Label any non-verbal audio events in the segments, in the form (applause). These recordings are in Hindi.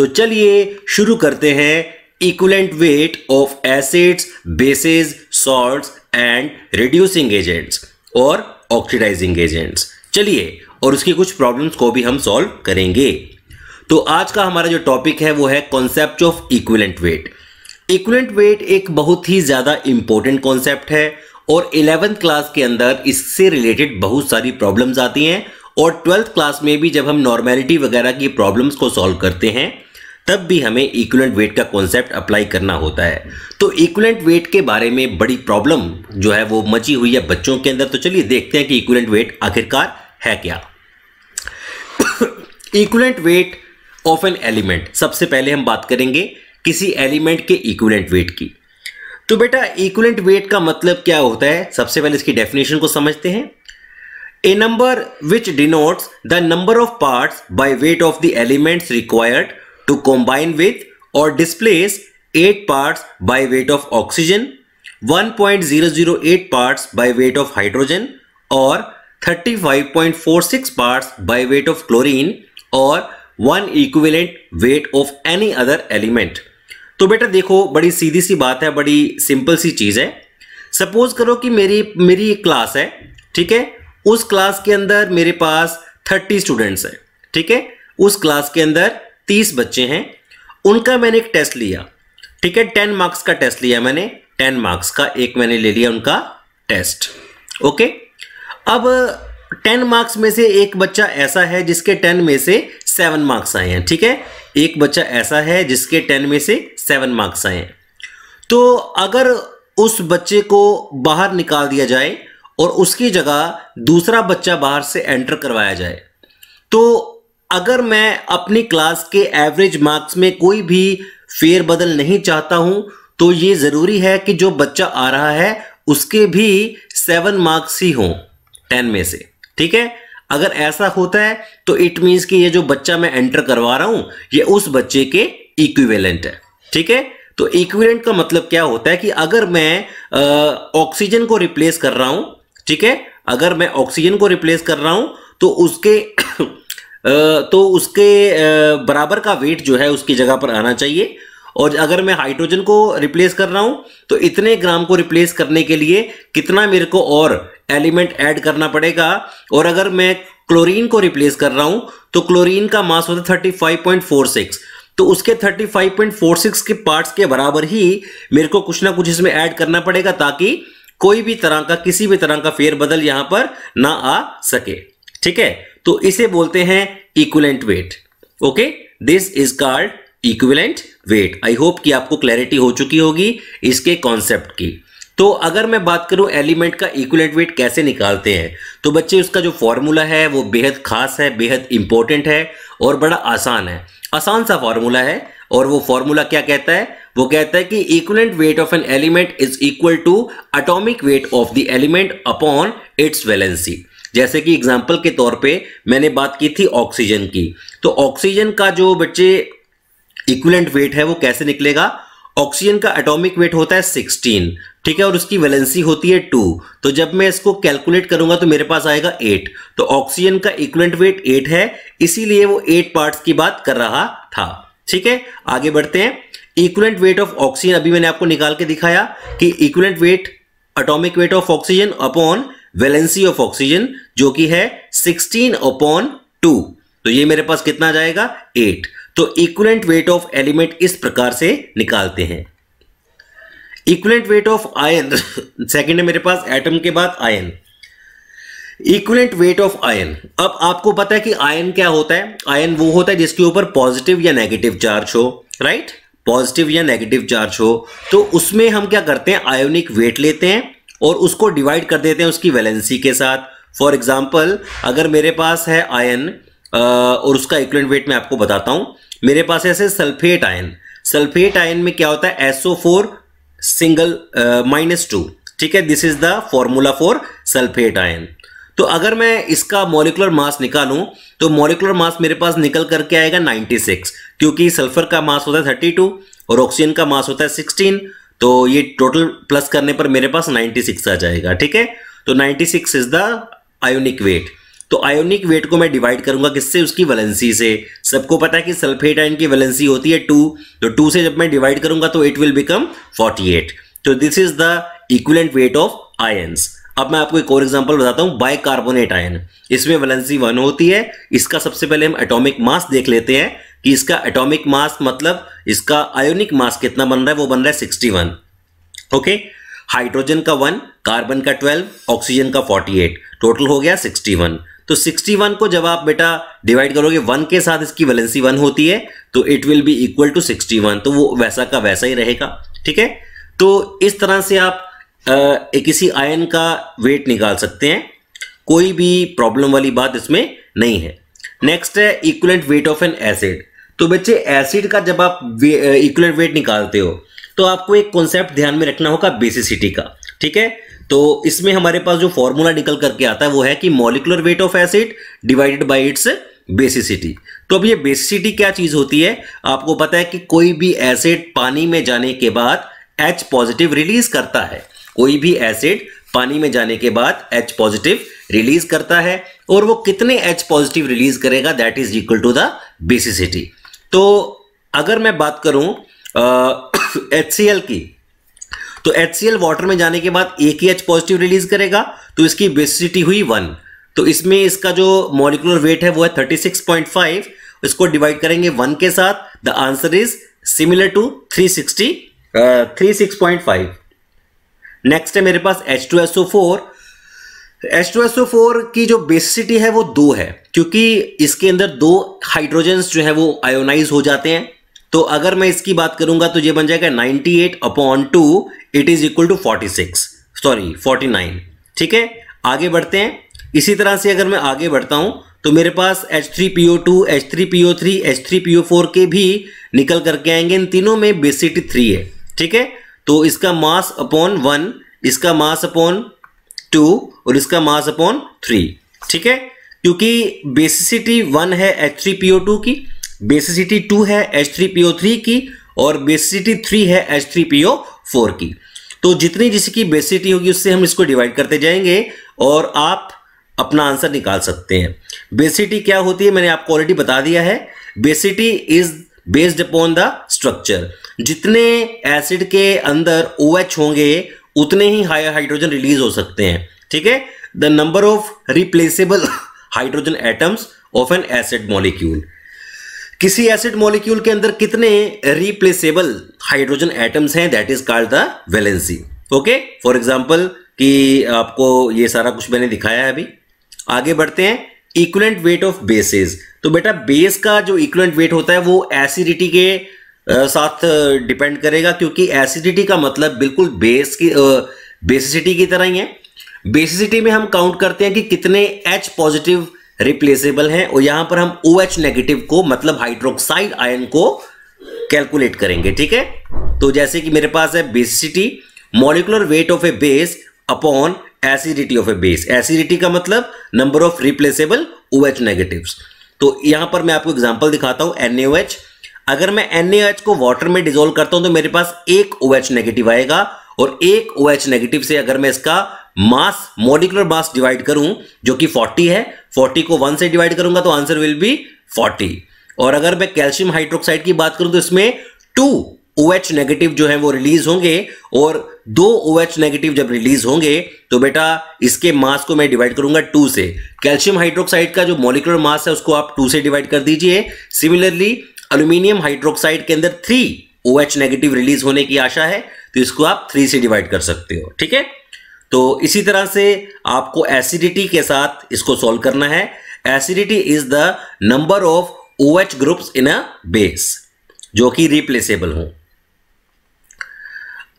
तो चलिए शुरू करते हैं equivalent weight of acids bases salts and reducing agents और ऑक्सीडाइजिंग एजेंट्स चलिए और उसकी कुछ प्रॉब्लम्स को भी हम सॉल्व करेंगे तो आज का हमारा जो टॉपिक है वो है concept of equivalent weight equivalent weight एक बहुत ही ज़्यादा इंपॉर्टेंट कॉन्सेप्ट है और इलेवेंथ क्लास के अंदर इससे रिलेटेड बहुत सारी प्रॉब्लम्स आती हैं और ट्वेल्थ क्लास में भी जब हम नॉर्मेलिटी वगैरह की प्रॉब्लम्स को सॉल्व करते हैं तब भी हमें इक्वलेंट वेट का कॉन्सेप्ट अप्लाई करना होता है तो इक्वलेंट वेट के बारे में बड़ी प्रॉब्लम जो है वो मची हुई है बच्चों के अंदर तो चलिए देखते हैं कि इक्वलेंट वेट आखिरकार है क्या equivalent weight of an element सबसे पहले हम बात करेंगे किसी एलिमेंट के इक्वलेंट वेट की तो बेटा इक्वलेंट वेट का मतलब क्या होता है सबसे पहले इसकी डेफिनेशन को समझते हैं a number which denotes the number of part by weight of the element required to combine with or displace 8 parts by weight of oxygen, 1.008 parts by weight of hydrogen or 35.46 parts by weight of chlorine और one equivalent weight of any other element तो बेटा देखो बड़ी सीधी सी बात है बड़ी सिंपल सी चीज़ है सपोज करो कि मेरी मेरी एक क्लास है ठीक है उस क्लास के अंदर मेरे पास थर्टी स्टूडेंट्स हैं ठीक है उस क्लास के अंदर तीस बच्चे हैं उनका मैंने एक टेस्ट लिया ठीक है टेन मार्क्स का टेस्ट लिया मैंने टेन मार्क्स का एक मैंने ले लिया उनका टेस्ट ओके अब टेन मार्क्स में से एक बच्चा ऐसा है जिसके टेन में से सेवन मार्क्स आए हैं ठीक है एक बच्चा ऐसा है जिसके टेन में से सेवन मार्क्स आए हैं तो अगर उस बच्चे को बाहर निकाल दिया जाए और उसकी जगह दूसरा बच्चा बाहर से एंटर करवाया जाए तो अगर मैं अपनी क्लास के एवरेज मार्क्स में कोई भी फेरबदल नहीं चाहता हूं तो ये ज़रूरी है कि जो बच्चा आ रहा है उसके भी सेवन मार्क्स ही हों टेन में से ठीक है अगर ऐसा होता है तो इट मीन्स कि ये जो बच्चा मैं एंटर करवा रहा हूं ये उस बच्चे के इक्विवेलेंट है ठीक है तो इक्विवेलेंट का मतलब क्या होता है कि अगर मैं ऑक्सीजन को रिप्लेस कर रहा हूं ठीक है अगर मैं ऑक्सीजन को रिप्लेस कर रहा हूं तो उसके तो उसके बराबर का वेट जो है उसकी जगह पर आना चाहिए और अगर मैं हाइड्रोजन को रिप्लेस कर रहा हूं तो इतने ग्राम को रिप्लेस करने के लिए कितना मेरे को और एलिमेंट ऐड करना पड़ेगा और अगर मैं क्लोरीन को रिप्लेस कर रहा हूं तो क्लोरीन का मास होता है 35.46 तो उसके 35.46 के पार्ट्स के बराबर ही मेरे को कुछ ना कुछ इसमें ऐड करना पड़ेगा ताकि कोई भी तरह का किसी भी तरह का फेरबदल यहां पर ना आ सके ठीक है तो इसे बोलते हैं equivalent weight okay this is called equivalent weight I hope कि आपको क्लैरिटी हो चुकी होगी इसके कॉन्सेप्ट की तो अगर मैं बात करूं एलिमेंट का इक्वलेंट वेट कैसे निकालते हैं तो बच्चे उसका जो फॉर्मूला है वो बेहद खास है बेहद इंपॉर्टेंट है और बड़ा आसान है आसान सा फॉर्मूला है और वो फॉर्मूला क्या कहता है वो कहता है कि equivalent weight of an element is equal to atomic weight of the element upon its valency जैसे कि एग्जाम्पल के तौर पे मैंने बात की थी ऑक्सीजन की तो ऑक्सीजन का जो बच्चे इक्वलेंट वेट है वो कैसे निकलेगा ऑक्सीजन का एटॉमिक वेट होता है 16 ठीक है और उसकी वैलेंसी होती है 2 तो जब मैं इसको कैलकुलेट करूंगा तो मेरे पास आएगा 8 तो ऑक्सीजन का इक्वलेंट वेट 8 है इसीलिए वो 8 पार्ट्स की बात कर रहा था ठीक है आगे बढ़ते हैं इक्वलेंट वेट ऑफ ऑक्सीजन अभी मैंने आपको निकाल के दिखाया कि equivalent weight atomic weight of oxygen upon valency of oxygen जो कि है 16 अपॉन टू तो ये मेरे पास कितना जाएगा 8 तो इक्वलेंट वेट ऑफ एलिमेंट इस प्रकार से निकालते हैं equivalent weight of ion second है मेरे पास एटम के बाद ion equivalent weight of ion अब आपको पता है कि आयन क्या होता है आयन वो होता है जिसके ऊपर पॉजिटिव या नेगेटिव चार्ज हो राइट पॉजिटिव या नेगेटिव चार्ज हो तो उसमें हम क्या करते हैं आयोनिक वेट लेते हैं और उसको डिवाइड कर देते हैं उसकी वैलेंसी के साथ फॉर एग्जाम्पल अगर मेरे पास है आयन और उसका इक्वलेंट वेट मैं आपको बताता हूँ मेरे पास ऐसे सल्फेट आयन सल्फेट आयन में क्या होता है SO four single minus two ठीक है this is the formula for sulphate ion तो अगर मैं इसका मॉलिकुलर मास निकालूं तो मॉलिकुलर मास मेरे पास निकल करके आएगा 96 क्योंकि सल्फर का मास होता है 32 और ऑक्सीजन का मास होता है तो ये टोटल प्लस करने पर मेरे पास 96 आ जाएगा ठीक है तो 96 इज द आयोनिक वेट तो आयोनिक वेट को मैं डिवाइड करूंगा किससे उसकी वैलेंसी से सबको पता है कि सल्फेट आयन की वैलेंसी होती है टू तो टू से जब मैं डिवाइड करूंगा तो इट विल बिकम 48 तो this is the equivalent weight of ions अब मैं आपको एक और एग्जांपल बताता हूं बाइकार्बोनेट आयन इसमें वैलेंसी वन होती है इसका सबसे पहले हम एटॉमिक मास देख लेते हैं कि इसका एटॉमिक मास मतलब इसका आयोनिक मास कितना बन रहा है वो बन रहा है सिक्सटी वन ओके हाइड्रोजन का वन कार्बन का ट्वेल्व ऑक्सीजन का फोर्टी एट टोटल हो गया सिक्सटी वन तो सिक्सटी वन को जब आप बेटा डिवाइड करोगे वन के साथ इसकी वैलेंसी वन होती है तो it will be equal to sixty one तो वो वैसा का वैसा ही रहेगा ठीक है तो इस तरह से आप एक किसी आयन का वेट निकाल सकते हैं कोई भी प्रॉब्लम वाली बात इसमें नहीं है नेक्स्ट है equivalent weight of an acid तो बच्चे एसिड का जब आप इक्वलर वेट निकालते हो तो आपको एक कॉन्सेप्ट ध्यान में रखना होगा बेसिसिटी का ठीक है तो इसमें हमारे पास जो फॉर्मूला निकल करके आता है वो है कि molecular weight of acid divided by its basicity तो अब ये बेसिसिटी क्या चीज़ होती है आपको पता है कि कोई भी एसिड पानी में जाने के बाद एच पॉजिटिव रिलीज करता है कोई भी एसिड पानी में जाने के बाद एच पॉजिटिव रिलीज करता है और वो कितने एच पॉजिटिव रिलीज करेगा that is equal to the basicity तो अगर मैं बात करूं एच सी एल की तो एच सी एल वाटर में जाने के बाद एक ही एच पॉजिटिव रिलीज करेगा तो इसकी बेसिसिटी हुई वन तो इसमें इसका जो मॉलिकुलर वेट है वो है थर्टी सिक्स पॉइंट फाइव इसको डिवाइड करेंगे वन के साथ the answer is similar to three three sixty six point five next है मेरे पास H two S O four H2SO4 four की जो बेसिसिटी है वो दो है क्योंकि इसके अंदर दो हाइड्रोजन्स जो है वो आयोनाइज हो जाते हैं तो अगर मैं इसकी बात करूंगा तो ये बन जाएगा 98 eight upon two it is equal to 46 sorry 49 ठीक है आगे बढ़ते हैं इसी तरह से अगर मैं आगे बढ़ता हूं तो मेरे पास H three H3PO4 to H three P O three H three four के भी निकल करके आएंगे इन तीनों में बेसिटी थ्री है ठीक है तो इसका मास अपॉन वन इसका मास अपॉन टू और इसका मास अपॉन थ्री ठीक है क्योंकि बेसिसिटी वन है H three P O two की बेसिसिटी टू है एच थ्री पीओ थ्री की और बेसिसिटी थ्री है एच थ्री पीओ फोर की तो जितनी जिसकी बेसिसिटी होगी उससे हम इसको डिवाइड करते जाएंगे और आप अपना आंसर निकाल सकते हैं बेसिसिटी क्या होती है मैंने आपको ऑलरेडी बता दिया है basicity is based upon the structure जितने एसिड के अंदर ओ OH होंगे उतने ही हायर हाइड्रोजन रिलीज हो सकते हैं ठीक है the number of replaceable hydrogen atoms of an acid molecule किसी एसिड मॉलिक्यूल के अंदर कितने रिप्लेसेबल हाइड्रोजन एटम्स हैं that is called the valency okay for example कि आपको ये सारा कुछ मैंने दिखाया है अभी आगे बढ़ते हैं इक्वलेंट वेट ऑफ बेसिस तो बेटा बेस का जो इक्वलेंट वेट होता है वो एसिडिटी के साथ डिपेंड करेगा क्योंकि एसिडिटी का मतलब बिल्कुल बेस की बेसिसिटी की तरह ही है बेसिसिटी में हम काउंट करते हैं कि कितने एच पॉजिटिव रिप्लेसेबल हैं और यहां पर हम ओ एच नेगेटिव को मतलब हाइड्रोक्साइड आयन को कैलकुलेट करेंगे ठीक है तो जैसे कि मेरे पास है basicity molecular weight of a base upon acidity of a base acidity का मतलब number of replaceable O H negative तो यहां पर मैं आपको एग्जांपल दिखाता हूं OH, अगर मैं एन को वाटर में डिजोल्व करता हूं तो मेरे पास एक ओ OH नेगेटिव आएगा और एक ओ OH नेगेटिव से अगर मैं इसका मास मॉलिकुलर मास डिवाइड करूं जो कि 40 है 40 को 1 से डिवाइड करूंगा तो आंसर विल बी 40 और अगर मैं कैल्शियम हाइड्रोक्साइड की बात करूं तो इसमें टू ओ OH नेगेटिव जो है वो रिलीज होंगे और दो ओ OH नेगेटिव जब रिलीज होंगे तो बेटा इसके मास को मैं डिवाइड करूंगा टू से कैल्शियम हाइड्रोक्साइड का जो मोलिकुलर मास है उसको आप टू से डिवाइड कर दीजिए सिमिलरली अल्यूमिनियम हाइड्रोक्साइड के अंदर three O OH negative release होने की आशा है तो इसको आप थ्री से डिवाइड कर सकते हो ठीक है तो इसी तरह से आपको एसिडिटी के साथ इसको सॉल्व करना है acidity is the number of O H groups in a base जो कि रिप्लेसेबल हो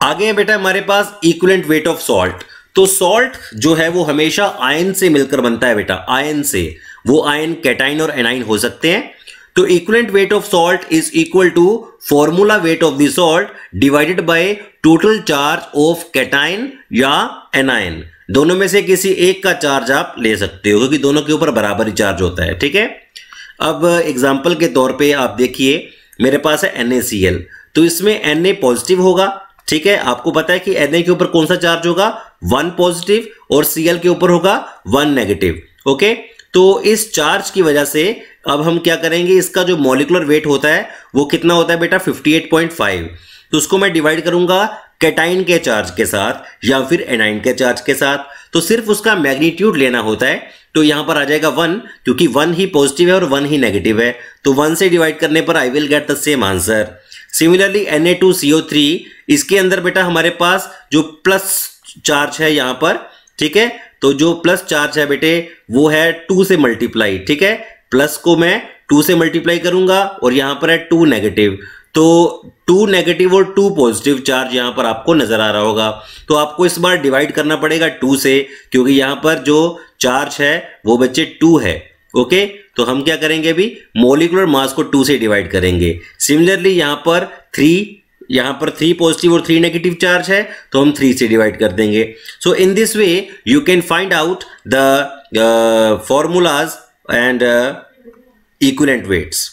आगे बेटा हमारे पास इक्वलेंट वेट ऑफ सॉल्ट तो सॉल्ट जो है वो हमेशा आयन से मिलकर बनता है बेटा आयन से वो आयन कैटाइन और एनाइन हो सकते हैं तो equivalent weight of salt is equal to formula weight of the salt divided by total charge of cation या एनाइन दोनों में से किसी एक का चार्ज आप ले सकते हो क्योंकि दोनों के ऊपर बराबर ही चार्ज होता है ठीक है अब एग्जाम्पल के तौर पे आप देखिए मेरे पास है NaCl तो इसमें Na पॉजिटिव होगा ठीक है आपको पता है कि Na के ऊपर कौन सा चार्ज होगा वन पॉजिटिव और Cl के ऊपर होगा वन नेगेटिव ओके तो इस चार्ज की वजह से अब हम क्या करेंगे इसका जो मॉलिकुलर वेट होता है वो कितना होता है बेटा 58.5 तो उसको मैं डिवाइड करूंगा कैटाइन के चार्ज के साथ या फिर एनाइन के चार्ज के साथ तो सिर्फ उसका मैग्नीट्यूड लेना होता है तो यहां पर आ जाएगा वन क्योंकि वन ही पॉजिटिव है और वन ही नेगेटिव है तो वन से डिवाइड करने पर I will get the same answer similarly N A two C O three इसके अंदर बेटा हमारे पास जो प्लस चार्ज है यहां पर ठीक है तो जो प्लस चार्ज है बेटे वो है टू से मल्टीप्लाई ठीक है प्लस को मैं टू से मल्टीप्लाई करूंगा और यहां पर है टू नेगेटिव तो टू नेगेटिव और टू पॉजिटिव चार्ज यहाँ पर आपको नजर आ रहा होगा तो आपको इस बार डिवाइड करना पड़ेगा टू से क्योंकि यहाँ पर जो चार्ज है वो बच्चे टू है ओके तो हम क्या करेंगे अभी मोलिकुलर मास को टू से डिवाइड करेंगे सिमिलरली यहाँ पर थ्री यहाँ पर थ्री पॉजिटिव और थ्री नेगेटिव चार्ज है तो हम थ्री से डिवाइड कर देंगे so in this way you can find out the formulas and equivalent weights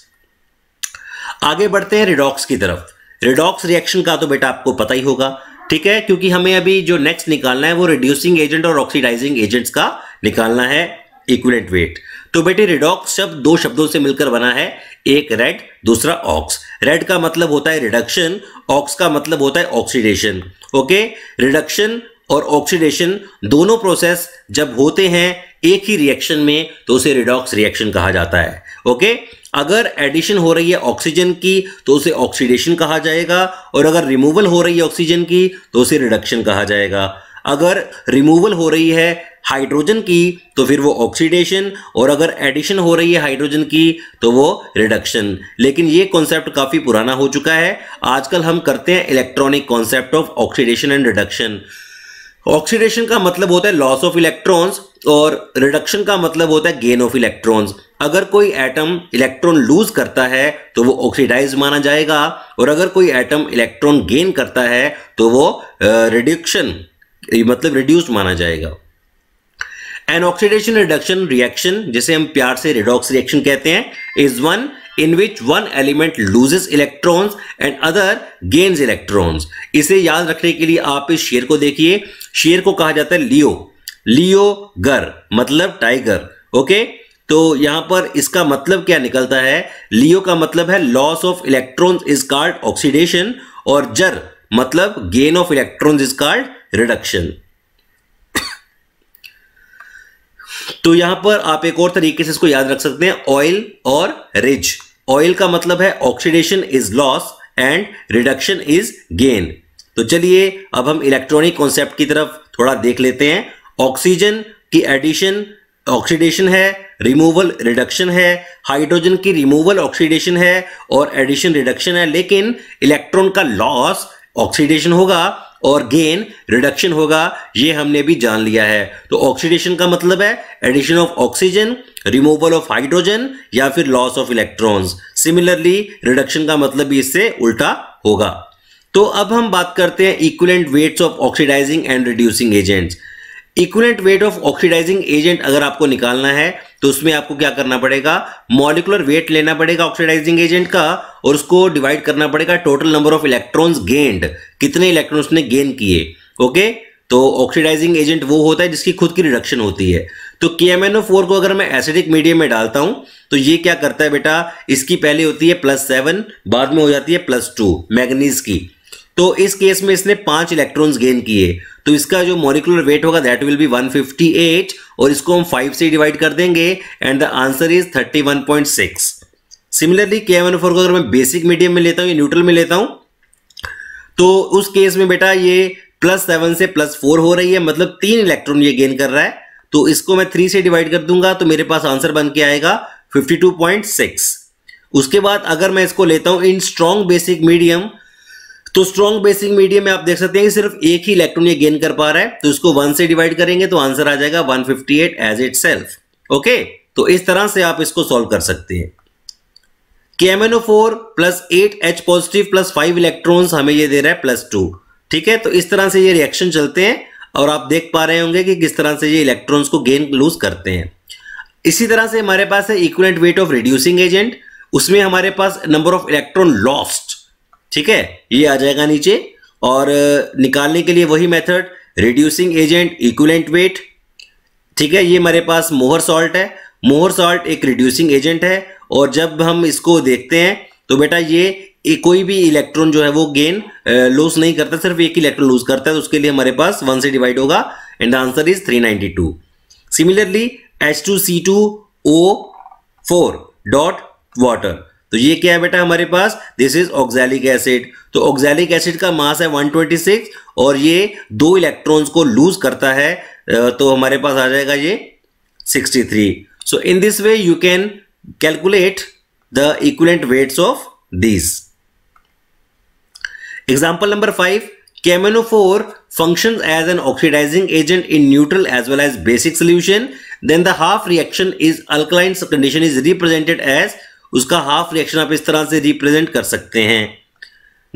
आगे बढ़ते हैं रिडॉक्स की तरफ रिडॉक्स रिएक्शन का तो बेटा आपको पता ही होगा ठीक है क्योंकि हमें अभी जो नेक्स्ट निकालना है वो रिड्यूसिंग एजेंट और ऑक्सीडाइजिंग एजेंट्स का निकालना है इक्वलेंट वेट तो बेटे रिडॉक्स शब्द दो शब्दों से मिलकर बना है एक रेड दूसरा ऑक्स रेड का मतलब होता है रिडक्शन ऑक्स का मतलब होता है ऑक्सीडेशन ओके रिडक्शन और ऑक्सीडेशन दोनों प्रोसेस जब होते हैं एक ही रिएक्शन में तो उसे रिडॉक्स रिएक्शन कहा जाता है ओके अगर एडिशन हो रही है ऑक्सीजन की तो उसे ऑक्सीडेशन कहा जाएगा और अगर रिमूवल हो रही है ऑक्सीजन की तो उसे रिडक्शन कहा जाएगा अगर रिमूवल हो रही है हाइड्रोजन की तो फिर वो ऑक्सीडेशन और अगर एडिशन हो रही है हाइड्रोजन की तो वो रिडक्शन लेकिन ये कॉन्सेप्ट काफ़ी पुराना हो चुका है आजकल हम करते हैं electronic concept of oxidation and reduction oxidation का मतलब होता है लॉस ऑफ इलेक्ट्रॉन्स और रिडक्शन का मतलब होता है गेन ऑफ इलेक्ट्रॉन्स अगर कोई एटम इलेक्ट्रॉन लूज करता है तो वो ऑक्सीडाइज माना जाएगा और अगर कोई एटम इलेक्ट्रॉन गेन करता है तो वो रिडक्शन मतलब रिड्यूस माना जाएगा एन ऑक्सीडेशन रिडक्शन रिएक्शन जिसे हम प्यार से रिडॉक्स रिएक्शन कहते हैं is one in which one element loses electrons and other gains electrons इसे याद रखने के लिए आप इस शेर को देखिए शेर को कहा जाता है लियो लियो गर मतलब टाइगर ओके तो यहां पर इसका मतलब क्या निकलता है लियो का मतलब है loss of electrons is called oxidation और जर मतलब gain of electrons is called reduction तो यहां पर आप एक और तरीके से इसको याद रख सकते हैं ऑयल और रिच ऑयल का मतलब है oxidation is loss and reduction is gain तो चलिए अब हम इलेक्ट्रॉनिक कॉन्सेप्ट की तरफ थोड़ा देख लेते हैं ऑक्सीजन की एडिशन ऑक्सीडेशन है रिमूवल रिडक्शन है हाइड्रोजन की रिमूवल ऑक्सीडेशन है और एडिशन रिडक्शन है लेकिन इलेक्ट्रॉन का लॉस ऑक्सीडेशन होगा और गेन रिडक्शन होगा ये हमने भी जान लिया है तो ऑक्सीडेशन का मतलब है addition of oxygen removal of hydrogen या फिर loss of electrons similarly reduction का मतलब भी इससे उल्टा होगा तो अब हम बात करते हैं equivalent weights of oxidizing and reducing agents equivalent weight of oxidizing agent अगर आपको निकालना है तो उसमें आपको क्या करना पड़ेगा मॉलिकुलर वेट लेना पड़ेगा ऑक्सीडाइजिंग एजेंट का और उसको डिवाइड करना पड़ेगा total number of electrons gained कितने इलेक्ट्रॉन्स ने गेन किए ओके तो ऑक्सीडाइजिंग एजेंट वो होता है जिसकी खुद की रिडक्शन होती है तो फोर को अगर मैं एसिडिक मीडियम में डालता हूं तो ये क्या करता है बेटा इसकी पहले होती है प्लस सेवन बाद में हो जाती है प्लस टू मैगनीज की तो इस केस में इसने पांच इलेक्ट्रॉन्स गेन किए तो इसका जो मॉलिकुलर वेट होगा दैट विल बी 158 और इसको हम 5 से डिवाइड कर देंगे and the answer is 31.6 similarly K one four को अगर मैं बेसिक मीडियम में लेता हूं या न्यूट्रल में लेता हूं तो उस केस में बेटा ये प्लस सेवन से प्लस फोर हो रही है मतलब तीन इलेक्ट्रॉन ये गेन कर रहा है तो इसको मैं थ्री से डिवाइड कर दूंगा तो मेरे पास आंसर बन के आएगा 52.6 उसके बाद अगर मैं इसको लेता हूं इन स्ट्रॉन्ग बेसिक मीडियम तो स्ट्रॉन्ग बेसिक मीडियम में आप देख सकते हैं कि सिर्फ एक ही इलेक्ट्रॉन ये गेन कर पा रहा है तो इसको वन से डिवाइड करेंगे तो आंसर आ जाएगा at edge itself okay तो इस तरह से आप इसको सॉल्व कर सकते हैं कि four plus eight H positive plus five electron हमें ये दे रहा है प्लस टू ठीक है तो इस तरह से ये रिएक्शन चलते हैं और आप देख पा रहे होंगे कि किस तरह से ये इलेक्ट्रॉन्स को गेन लूज करते हैं इसी तरह से हमारे पास है equivalent weight of reducing agent उसमें हमारे पास नंबर ऑफ इलेक्ट्रॉन लॉस्ट ठीक है ये आ जाएगा नीचे और निकालने के लिए वही method reducing agent equivalent weight ठीक है ये हमारे पास मोहर सॉल्ट है मोहर सॉल्ट एक रिड्यूसिंग एजेंट है और जब हम इसको देखते हैं तो बेटा ये कोई भी इलेक्ट्रॉन जो है वो गेन लूज नहीं करता सिर्फ एक इलेक्ट्रॉन लूज करता है तो उसके लिए हमारे पास वन से डिवाइड होगा and the answer is two similarly H two two C O four dot water तो ये क्या है बेटा हमारे पास दिस इज ऑक्सैलिक एसिड तो ऑक्सैलिक एसिड का मास है 126 और ये दो इलेक्ट्रॉन्स को लूज करता है तो हमारे पास आ जाएगा ये 63 so in this way you can calculate the equivalent weights of this example number five KMnO four function as an oxidising agent in neutral as well as basic solution then the half reaction is alkaline condition is represented as उसका हाफ रिएक्शन आप इस तरह से रिप्रेजेंट कर सकते हैं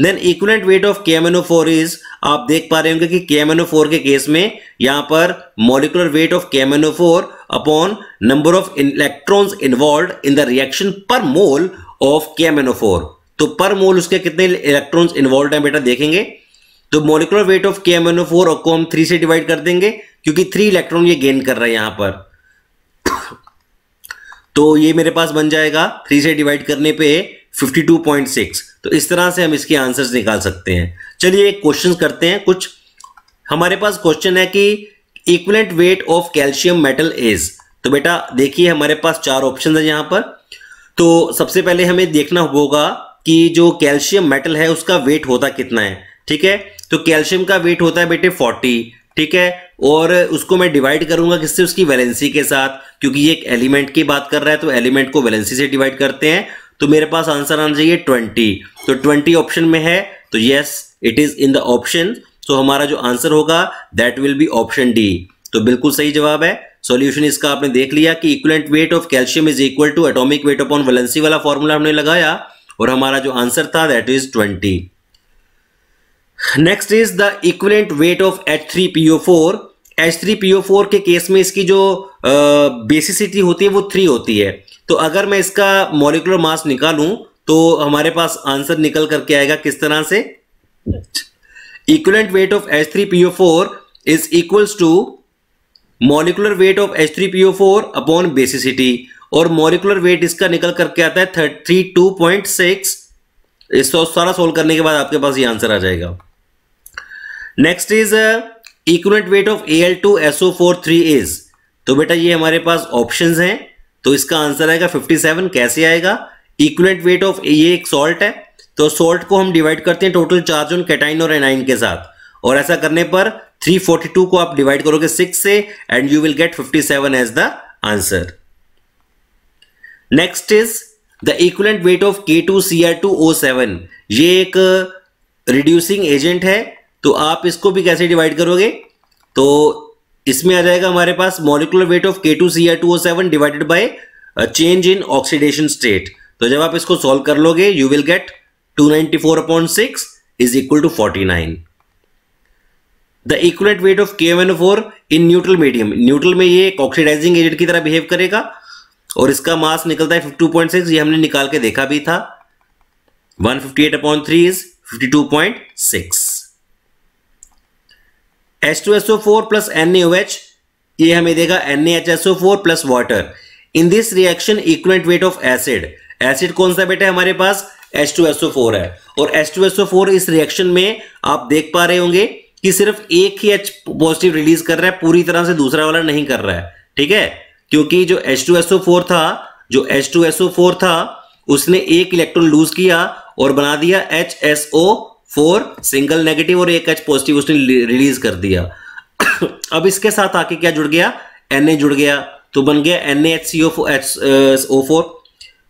then equivalent weight of K four is आप देख पा रहे होंगे कि के फोर के केस में यहां पर molecular weight of K four upon number of electrons involve in the reaction per mole of K four तो पर मोल उसके कितने इलेक्ट्रॉन्स इन्वॉल्व हैं बेटा देखेंगे तो molecular weight of K M N O four को हम थ्री से डिवाइड कर देंगे क्योंकि थ्री इलेक्ट्रॉन ये गेन कर रहा है यहां पर तो ये मेरे पास बन जाएगा थ्री से डिवाइड करने पे 52.6 तो इस तरह से हम इसके आंसर्स निकाल सकते हैं चलिए क्वेश्चन करते हैं कुछ हमारे पास क्वेश्चन है कि equivalent weight of calcium metal is तो बेटा देखिए हमारे पास चार ऑप्शन है यहाँ पर तो सबसे पहले हमें देखना होगा कि जो कैल्शियम मेटल है उसका वेट होता कितना है ठीक है तो कैल्शियम का वेट होता है बेटे 40 ठीक है और उसको मैं डिवाइड करूंगा किससे उसकी वैलेंसी के साथ क्योंकि ये एक एलिमेंट की बात कर रहा है तो एलिमेंट को वैलेंसी से डिवाइड करते हैं तो मेरे पास आंसर आना चाहिए ट्वेंटी तो ट्वेंटी ऑप्शन में है तो yes it is in the option तो हमारा जो आंसर होगा that will be option D तो बिल्कुल सही जवाब है सॉल्यूशन इसका आपने देख लिया कि equivalent weight of calcium is equal to atomic weight upon valency वाला फॉर्मूला हमने लगाया और हमारा जो आंसर था that is twenty next is the equivalent weight of H three PO four H three P O four के केस में इसकी जो बेसिसिटी होती है वो थ्री होती है तो अगर मैं इसका मॉलिकुलर मास निकालूं तो हमारे पास आंसर निकल करके आएगा किस तरह से equivalent weight of H three P O four is equals to molecular weight of H three P O four upon basicity और मॉलिकुलर वेट इसका निकल करके आता है थर्टी टू पॉइंट सिक्स इसको सारा सोल्व करने के बाद आपके पास ये आंसर आ जाएगा next is equivalent weight of A L two SO four three is तो बेटा ये हमारे पास ऑप्शन हैं तो इसका आंसर आएगा 57 कैसे आएगा इक्वलेंट वेट ऑफ ये एक सॉल्ट है तो सॉल्ट को हम डिवाइड करते हैं टोटल चार्ज ऑन कैटाइन और एनाइन के साथ और ऐसा करने पर 342 को आप डिवाइड करोगे 6 से and you will get 57 as the answer next is the equivalent weight of K two C R two O seven ये एक रिड्यूसिंग एजेंट है तो आप इसको भी कैसे डिवाइड करोगे तो इसमें आ जाएगा हमारे पास molecular weight of K two C two seven divided by change in oxidation state तो जब आप इसको सॉल्व कर लोगे you will get two ninety four upon six is equal to forty nine the equivalent weight of K in neutral medium neutral में ये एक ऑक्सीडाइजिंग एजेंट की तरह बिहेव करेगा और इसका मास निकलता है 52.6 ये हमने निकाल के देखा भी था 158 upon three is six H two S four plus N A H ये हमें देगा N A H S O four plus water in this reaction equivalent weight of acid acid कौन सा बेटा हमारे पास एच टू एस फोर है और एच टू एस फोर इस रिएक्शन में आप देख पा रहे होंगे कि सिर्फ एक ही एच पॉजिटिव रिलीज कर रहा है पूरी तरह से दूसरा वाला नहीं कर रहा है ठीक है क्योंकि जो एच टू एस फोर था जो एच टू एस फोर था उसने एक इलेक्ट्रॉन लूज किया और बना दिया H S O four single negative और एक एच पॉजिटिव उसने रिलीज कर दिया (coughs) अब इसके साथ आके क्या जुड़ गया एन जुड़ गया तो बन गया N H C O H O four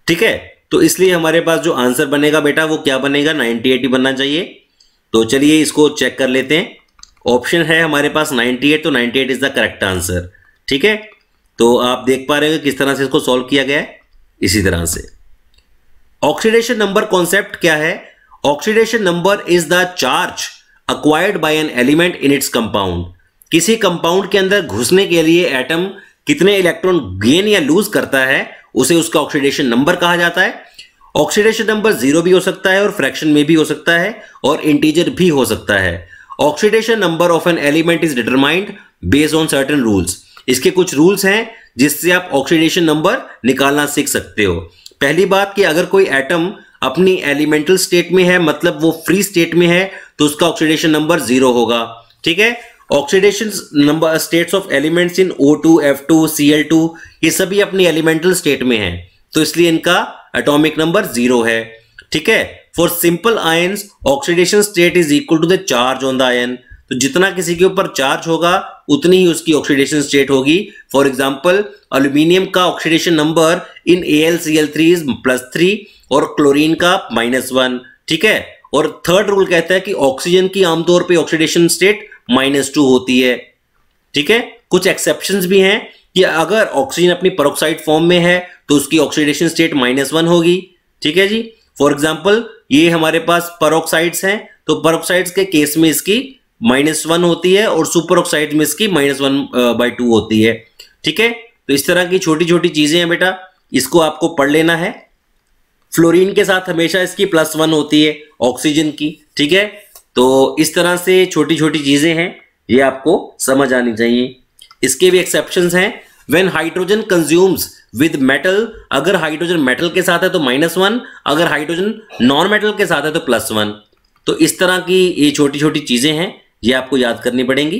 ठीक है तो इसलिए हमारे पास जो आंसर बनेगा बेटा वो क्या बनेगा नाइनटी एट बनना चाहिए तो चलिए इसको चेक कर लेते हैं ऑप्शन है हमारे पास 98 तो 98 इज द करेक्ट आंसर ठीक है तो आप देख पा रहे हो किस तरह से इसको सॉल्व किया गया है इसी तरह से ऑक्सीडेशन नंबर कॉन्सेप्ट क्या है oxidation number is the charge acquired by an element in its compound किसी कंपाउंड के अंदर घुसने के लिए एटम कितने इलेक्ट्रॉन गेन या लूज करता है उसे उसका ऑक्सीडेशन नंबर कहा जाता है ऑक्सीडेशन नंबर जीरो भी हो सकता है और फ्रैक्शन में भी हो सकता है और इंटीजर भी हो सकता है oxidation number of an element is determined based on certain rules इसके कुछ रूल्स हैं जिससे आप ऑक्सीडेशन नंबर निकालना सीख सकते हो पहली बात कि अगर कोई एटम अपनी एलिमेंटल स्टेट में है मतलब वो फ्री स्टेट में है तो उसका ऑक्सीडेशन नंबर जीरो होगा ठीक है oxidation number states of elements in O two F two C L two ये सभी अपनी एलिमेंटल स्टेट में है तो इसलिए इनका एटॉमिक नंबर जीरो है ठीक है for simple ion oxidation state is equal to the charge on the ion तो जितना किसी के ऊपर चार्ज होगा उतनी ही उसकी ऑक्सीडेशन स्टेट होगी फॉर एग्जाम्पल अल्यूमिनियम का oxidation number in A L C L three is plus three और क्लोरीन का माइनस वन ठीक है और थर्ड रूल कहता है कि ऑक्सीजन की आमतौर पे ऑक्सीडेशन स्टेट माइनस टू होती है ठीक है कुछ एक्सेप्शन भी हैं कि अगर ऑक्सीजन अपनी परोक्साइड फॉर्म में है तो उसकी ऑक्सीडेशन स्टेट माइनस वन होगी ठीक है जी फॉर एग्जाम्पल ये हमारे पास परोक्साइड्स हैं तो परोक्साइड्स के केस में इसकी माइनस वन होती है और सुपर ऑक्साइड में इसकी माइनस वन बाई टू होती है ठीक है तो इस तरह की छोटी छोटी चीजें हैं बेटा इसको आपको पढ़ लेना है फ्लोरीन के साथ हमेशा इसकी प्लस वन होती है ऑक्सीजन की ठीक है तो इस तरह से छोटी छोटी चीजें हैं ये आपको समझ आनी चाहिए इसके भी एक्सेप्शन हैं when hydrogen consumes with metal अगर हाइड्रोजन मेटल के साथ है तो माइनस वन अगर हाइड्रोजन नॉन मेटल के साथ है तो प्लस वन तो इस तरह की ये छोटी छोटी चीजें हैं ये आपको याद करनी पड़ेंगी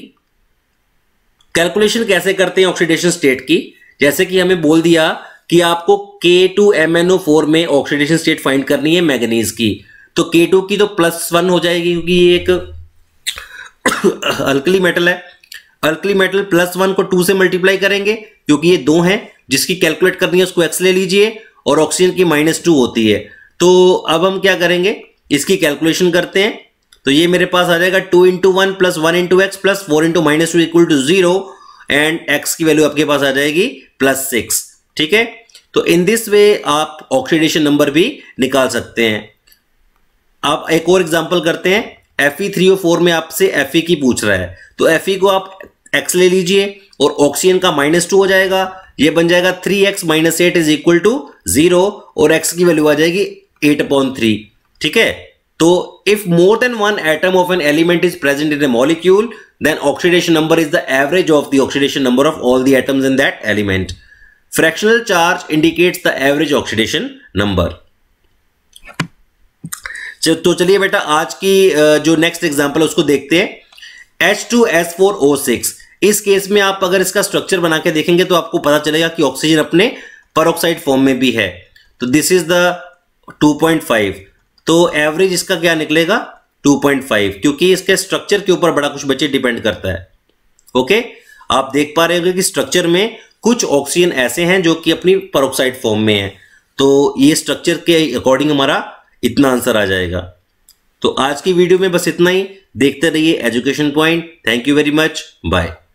कैलकुलेशन कैसे करते हैं ऑक्सीडेशन स्टेट की जैसे कि हमें बोल दिया कि आपको K two M N O four में ऑक्सीडेशन स्टेट फाइंड करनी है मैगनीज की तो के टू की तो प्लस वन हो जाएगी क्योंकि ये एक अल्कली (coughs) मेटल है अल्कली मेटल प्लस वन को टू से मल्टीप्लाई करेंगे क्योंकि ये दो हैं जिसकी कैलकुलेट करनी है उसको एक्स ले लीजिए और ऑक्सीजन की माइनस टू होती है तो अब हम क्या करेंगे इसकी कैलकुलेशन करते हैं तो ये मेरे पास आ जाएगा two into one plus one into X plus four into minus two equal to zero and X की वैल्यू आपके पास आ जाएगी प्लस सिक्स ठीक है तो इन दिस वे आप ऑक्सीडेशन नंबर भी निकाल सकते हैं आप एक और एग्जाम्पल करते हैं F E three O four में आपसे एफ ई की पूछ रहा है तो एफ ई को आप एक्स ले लीजिए और ऑक्सीजन का माइनस टू हो जाएगा ये बन जाएगा three X minus eight is equal to zero और एक्स की वैल्यू आ जाएगी एट अपॉन थ्री ठीक है तो if more than one atom of an element is present in a molecule then oxidation number is the average of the oxidation number of all the atoms in that element Fractional charge indicates the average oxidation number. तो चलिए बेटा आज की जो नेक्स्ट एग्जांपल है उसको देखते हैं H2S4O6 इस केस में आप अगर इसका स्ट्रक्चर बना के देखेंगे तो आपको पता चलेगा कि ऑक्सीजन अपने परोक्साइड फॉर्म में भी है तो दिस इज द 2.5 तो एवरेज इसका क्या निकलेगा 2.5 क्योंकि इसके स्ट्रक्चर के ऊपर बड़ा कुछ बच्चे डिपेंड करता है ओके आप देख पा रहे होंगे कि स्ट्रक्चर में कुछ ऑक्सीजन ऐसे हैं जो कि अपनी परोक्साइड फॉर्म में है तो ये स्ट्रक्चर के अकॉर्डिंग हमारा इतना आंसर आ जाएगा तो आज की वीडियो में बस इतना ही देखते रहिए Education Point thank you very much bye